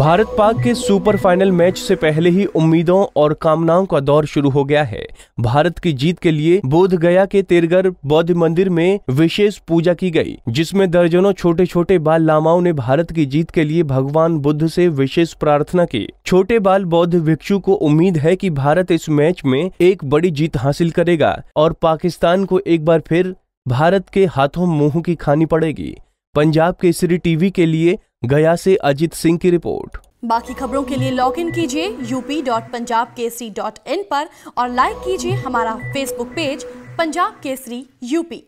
भारत पाक के super final match से पहले ही उम्मीदों और कामनाओं का दौर शुरू हो गया है भारत की जीत के लिए बोध गया के तेरगर बौद्ध मंदिर में विशेष पूजा की गई जिसमें दर्जनों छोटे छोटे बाल लामाओं ने भारत की जीत के लिए भगवान बुद्ध से विशेष प्रार्थना की छोटे बाल बौद्ध भिक्षु को उम्मीद है की भारत इस मैच में एक बड़ी जीत हासिल करेगा और पाकिस्तान को एक बार फिर भारत के हाथों मुंह की खानी पड़ेगी पंजाब केसरी टीवी के लिए गया से अजीत सिंह की रिपोर्ट बाकी खबरों के लिए लॉग इन कीजिए UP dot Punjab Kesari dot in पर और लाइक कीजिए हमारा Facebook page Punjab Kesari UP